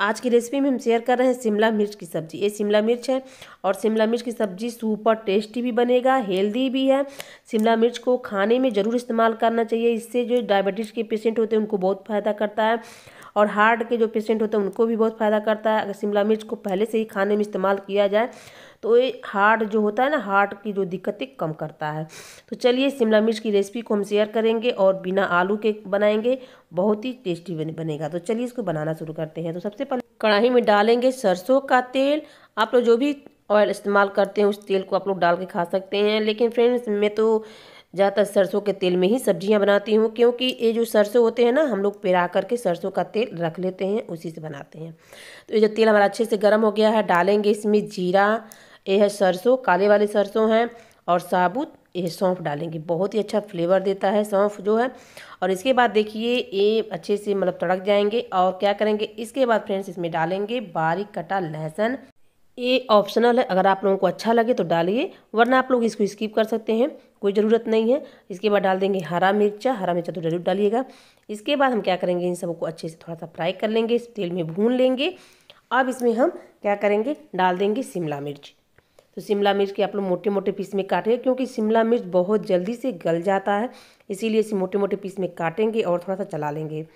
आज की रेसिपी में हम शेयर कर रहे हैं शिमला मिर्च की सब्ज़ी ये शिमला मिर्च है और शिमला मिर्च की सब्ज़ी सुपर टेस्टी भी बनेगा हेल्दी भी है शिमला मिर्च को खाने में ज़रूर इस्तेमाल करना चाहिए इससे जो डायबिटीज़ के पेशेंट होते हैं उनको बहुत फ़ायदा करता है और हार्ट के जो पेशेंट होते हैं उनको भी बहुत फ़ायदा करता है अगर शिमला मिर्च को पहले से ही खाने में इस्तेमाल किया जाए तो ये हार्ट जो होता है ना हार्ट की जो दिक्कतें कम करता है तो चलिए शिमला मिर्च की रेसिपी को हम शेयर करेंगे और बिना आलू के बनाएंगे बहुत ही टेस्टी बनेगा तो चलिए इसको बनाना शुरू करते हैं तो सबसे पहले कढ़ाई में डालेंगे सरसों का तेल आप लोग जो भी ऑयल इस्तेमाल करते हैं उस तेल को आप लोग डाल के खा सकते हैं लेकिन फ्रेंड्स मैं तो ज़्यादातर सरसों के तेल में ही सब्जियां बनाती हूँ क्योंकि ये जो सरसों होते हैं ना हम लोग पेरा करके सरसों का तेल रख लेते हैं उसी से बनाते हैं तो ये जो तेल हमारा अच्छे से गर्म हो गया है डालेंगे इसमें जीरा ये है सरसों काले वाले सरसों हैं और साबुत ये सौंफ डालेंगे बहुत ही अच्छा फ्लेवर देता है सौंफ जो है और इसके बाद देखिए ये अच्छे से मतलब तड़क जाएंगे और क्या करेंगे इसके बाद फ्रेंड्स इसमें डालेंगे बारीक कटा लहसुन ये ऑप्शनल है अगर आप लोगों को अच्छा लगे तो डालिए वरना आप लोग इसको स्किप कर सकते हैं कोई ज़रूरत नहीं है इसके बाद डाल देंगे हरा मिर्चा हरा मिर्चा तो जरूर डालिएगा इसके बाद हम क्या करेंगे इन सबको अच्छे से थोड़ा सा फ्राई कर लेंगे इस तेल में भून लेंगे अब इसमें हम क्या करेंगे डाल देंगे शिमला मिर्च तो शिमला मिर्च के आप लोग मोटे मोटे पीस में काटेंगे क्योंकि शिमला मिर्च बहुत जल्दी से गल जाता है इसीलिए इसे मोटे मोटे पीस में काटेंगे और थोड़ा सा चला लेंगे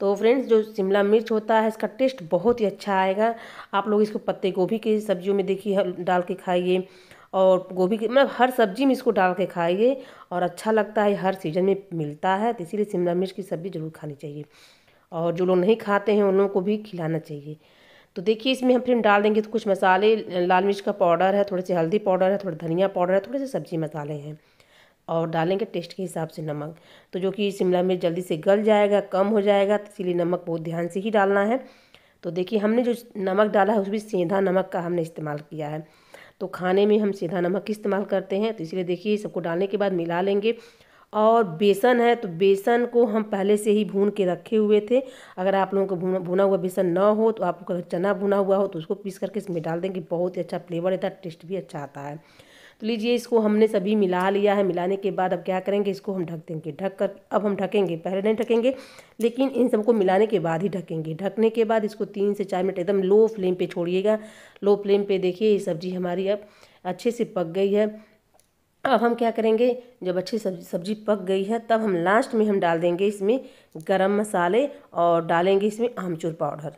तो फ्रेंड्स जो शिमला मिर्च होता है इसका टेस्ट बहुत ही अच्छा आएगा आप लोग इसको पत्ते गोभी की सब्जियों में देखिए डाल के खाइए और गोभी की मतलब हर सब्जी में इसको डाल के खाइए और अच्छा लगता है हर सीज़न में मिलता है तो इसीलिए शिमला मिर्च की सब्ज़ी ज़रूर खानी चाहिए और जो लोग नहीं खाते हैं उन लोगों को भी खिलाना चाहिए तो देखिए इसमें हम फिर डाल देंगे तो कुछ मसाले लाल मिर्च का पाउडर है थोड़े से हल्दी पाउडर है थोड़ा धनिया पाउडर है थोड़े से सब्ज़ी मसाले हैं और डालेंगे टेस्ट के हिसाब से नमक तो जो कि शिमला मिर्च जल्दी से गल जाएगा कम हो जाएगा तो इसीलिए नमक बहुत ध्यान से ही डालना है तो देखिए हमने जो नमक डाला है उसमें सीधा नमक का हमने इस्तेमाल किया है तो खाने में हम सीधा नमक इस्तेमाल करते हैं तो इसलिए देखिए सबको डालने के बाद मिला लेंगे और बेसन है तो बेसन को हम पहले से ही भून के रखे हुए थे अगर आप लोगों को भुना भुना हुआ बेसन ना हो तो आप चना भुना हुआ हो तो उसको पीस करके इसमें डाल देंगे बहुत ही अच्छा फ्लेवर रहता है टेस्ट भी अच्छा आता है तो लीजिए इसको हमने सभी मिला लिया है मिलाने के बाद अब क्या करेंगे इसको हम ढक देंगे ढक कर अब हम ढकेंगे पहले नहीं ढकेंगे लेकिन इन सबको मिलाने के बाद ही ढकेंगे ढकने के बाद इसको तीन से चार मिनट एकदम लो फ्लेम पर छोड़िएगा लो फ्लेम पर देखिए ये सब्ज़ी हमारी अब अच्छे से पक गई है अब हम क्या करेंगे जब अच्छी सब्जी सब्जी पक गई है तब हम लास्ट में हम डाल देंगे इसमें गरम मसाले और डालेंगे इसमें आमचूर पाउडर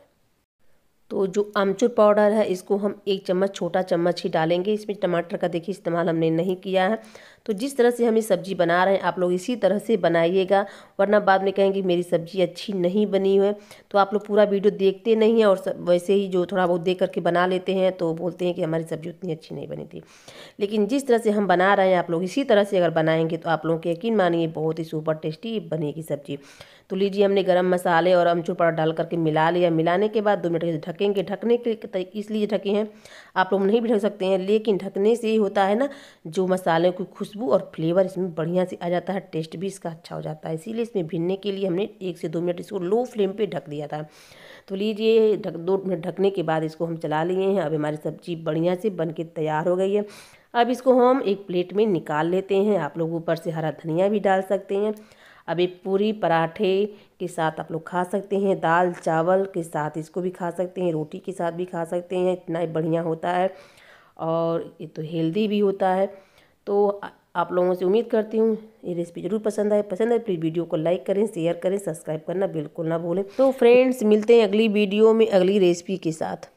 तो जो आमचूर पाउडर है इसको हम एक चम्मच छोटा चम्मच ही डालेंगे इसमें टमाटर का देखिए इस्तेमाल हमने नहीं किया है तो जिस तरह से हम ये सब्ज़ी बना रहे हैं आप लोग इसी तरह से बनाइएगा वरना बाद में कहेंगे मेरी सब्ज़ी अच्छी नहीं बनी है तो आप लोग पूरा वीडियो देखते नहीं हैं और वैसे ही जो थोड़ा बहुत देख करके बना लेते हैं तो बोलते हैं कि हमारी सब्ज़ी उतनी अच्छी नहीं बनी थी लेकिन जिस तरह से हम बना रहे हैं आप लोग इसी तरह से अगर बनाएंगे तो आप लोगों के यकीन मानिए बहुत ही सुपर टेस्टी बनेगी सब्ज़ी तो लीजिए हमने गर्म मसाले और अमचूर पाउडर डाल करके मिला लिया मिलाने के बाद दो मिनट ढक ढकेंगे ढकने के इसलिए ढके हैं आप लोग नहीं भी ढक सकते हैं लेकिन ढकने से ही होता है ना जो मसाले की खुशबू और फ्लेवर इसमें बढ़िया से आ जाता है टेस्ट भी इसका अच्छा हो जाता है इसीलिए इसमें भिनने के लिए हमने एक से दो मिनट इसको लो फ्लेम पर ढक दिया था तो लीजिए ढक दो मिनट ढकने के बाद इसको हम चला लिए हैं अब हमारी सब्जी बढ़िया से बन के तैयार हो गई है अब इसको हम एक प्लेट में निकाल लेते हैं आप लोग ऊपर से हरा धनिया भी डाल सकते हैं अभी पूरी पराठे के साथ आप लोग खा सकते हैं दाल चावल के साथ इसको भी खा सकते हैं रोटी के साथ भी खा सकते हैं इतना बढ़िया होता है और ये तो हेल्दी भी होता है तो आप लोगों से उम्मीद करती हूँ ये रेसिपी जरूर पसंद आए पसंद आए तो प्लीज़ वीडियो को लाइक करें शेयर करें सब्सक्राइब करना बिल्कुल ना भूलें तो फ्रेंड्स मिलते हैं अगली वीडियो में अगली रेसिपी के साथ